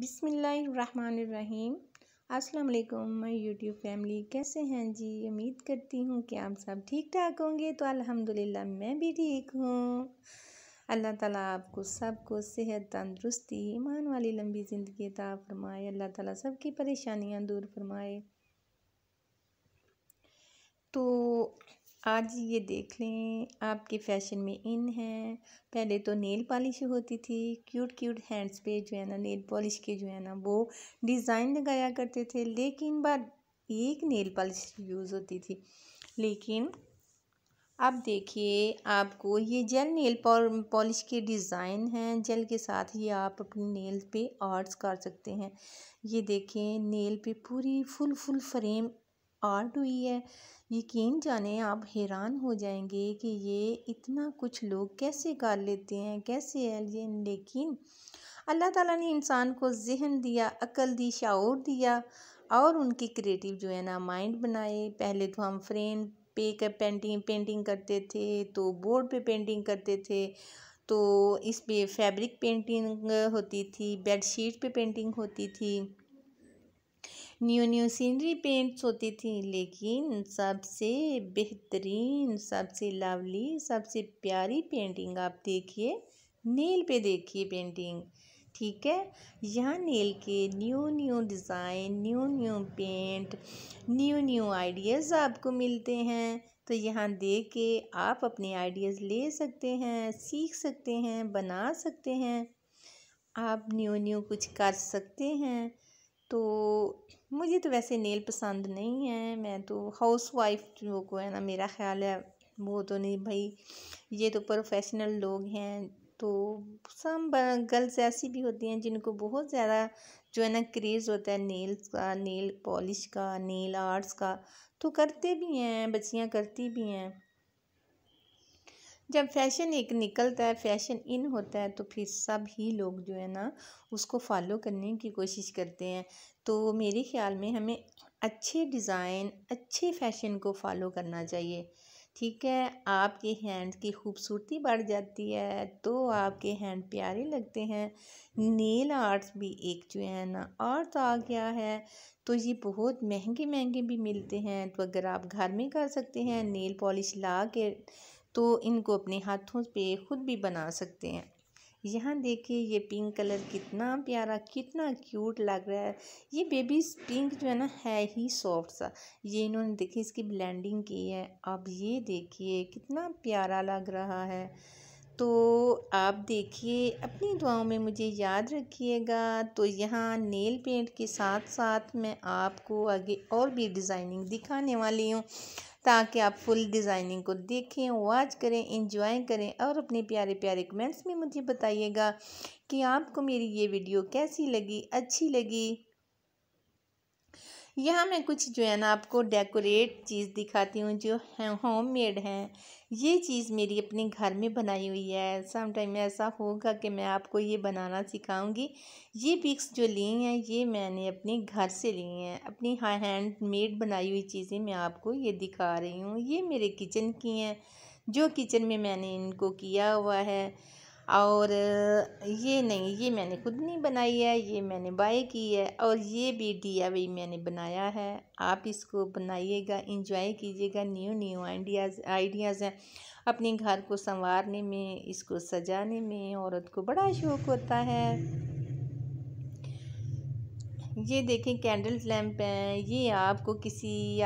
बिसमीम अस्सलाम वालेकुम माय यूट्यूब फैमिली कैसे हैं जी उम्मीद करती हूँ कि आप सब ठीक ठाक होंगे तो अल्हम्दुलिल्लाह मैं भी ठीक हूँ अल्लाह ताला आपको सबको सेहत तंदरुस्ती ईमान वाली लंबी ज़िंदगी अता फरमाए अल्लाह ताला सबकी परेशानियाँ दूर फरमाए तो आज ये देख लें आपके फैशन में इन है पहले तो नेल पॉलिश होती थी क्यूट क्यूट हैंड्स पे जो है ना नेल पॉलिश के जो है ना वो डिज़ाइन लगाया करते थे लेकिन बाद एक नेल पॉलिश यूज़ होती थी लेकिन अब देखिए आपको ये जेल नेल पॉलिश के डिज़ाइन हैं जेल के साथ ही आप अपने नेल पे आर्ट्स कर सकते हैं ये देखें नेल पे पूरी फुल फुल फ्रेम आर्ट हुई है यकीन जाने आप हैरान हो जाएंगे कि ये इतना कुछ लोग कैसे कर लेते हैं कैसे है ये लेकिन अल्लाह ताला ने इंसान को जहन दिया अकल दी शाऊर दिया और उनकी क्रिएटिव जो है ना माइंड बनाए पहले तो हम फ्रेम पे कर पेंटिंग पेंटिंग करते थे तो बोर्ड पे पेंटिंग करते थे तो इस पे फैब्रिक पेंटिंग होती थी बेडशीट पे पेंटिंग होती थी न्यू न्यू सीनरी पेंट्स होती थी लेकिन सबसे बेहतरीन सबसे लवली सबसे प्यारी पेंटिंग आप देखिए नील पे देखिए पेंटिंग ठीक है यहाँ नेल के new new design new new paint new new ideas आपको मिलते हैं तो यहाँ देख के आप अपने आइडियाज़ ले सकते हैं सीख सकते हैं बना सकते हैं आप न्यू न्यू कुछ कर सकते हैं तो मुझे तो वैसे नेल पसंद नहीं है मैं तो हाउस वाइफ जो को है ना मेरा ख्याल है वो तो नहीं भाई ये तो प्रोफेशनल लोग हैं तो सम गर्ल्स ऐसी भी होती हैं जिनको बहुत ज़्यादा जो है ना क्रेज़ होता है नेल्स का नेल पॉलिश का नेल आर्ट्स का तो करते भी हैं बच्चियाँ करती भी हैं जब फैशन एक निकलता है फैशन इन होता है तो फिर सब ही लोग जो है ना उसको फॉलो करने की कोशिश करते हैं तो मेरे ख्याल में हमें अच्छे डिज़ाइन अच्छे फैशन को फॉलो करना चाहिए ठीक है आपके हैंड की खूबसूरती बढ़ जाती है तो आपके हैंड प्यारे लगते हैं नेल आर्ट्स भी एक जो है ना आर्ट तो आ गया है तो ये बहुत महंगे महंगे भी मिलते हैं तो अगर आप घर में कर सकते हैं नेल पॉलिश ला के तो इनको अपने हाथों पे ख़ुद भी बना सकते हैं यहाँ देखिए ये पिंक कलर कितना प्यारा कितना क्यूट लग रहा है ये बेबी पिंक जो है ना है ही सॉफ्ट सा ये इन्होंने देखिए इसकी ब्लेंडिंग की है अब ये देखिए कितना प्यारा लग रहा है तो आप देखिए अपनी दुआओं में मुझे याद रखिएगा तो यहाँ नेल पेंट के साथ साथ मैं आपको आगे और भी डिज़ाइनिंग दिखाने वाली हूँ ताकि आप फुल डिज़ाइनिंग को देखें वॉच करें इंजॉय करें और अपने प्यारे प्यारे कमेंट्स में मुझे बताइएगा कि आपको मेरी ये वीडियो कैसी लगी अच्छी लगी यहाँ मैं कुछ जो है ना आपको डेकोरेट चीज़ दिखाती हूँ जो हैं होम मेड हैं ये चीज़ मेरी अपने घर में बनाई हुई है सम टाइम ऐसा होगा कि मैं आपको ये बनाना सिखाऊंगी ये पिक्स जो ली हैं ये मैंने अपने घर से ली हैं अपनी हाँ, हैंड मेड बनाई हुई चीज़ें मैं आपको ये दिखा रही हूँ ये मेरे किचन की हैं जो किचन में मैंने इनको किया हुआ है और ये नहीं ये मैंने खुद नहीं बनाई है ये मैंने बाय की है और ये भी डी आई मैंने बनाया है आप इसको बनाइएगा इंजॉय कीजिएगा न्यू न्यू आइडियाज़ आइडियाज़ हैं अपने घर को संवारने में इसको सजाने में औरत को बड़ा शौक़ होता है ये देखें कैंडल लैम्प हैं ये आपको किसी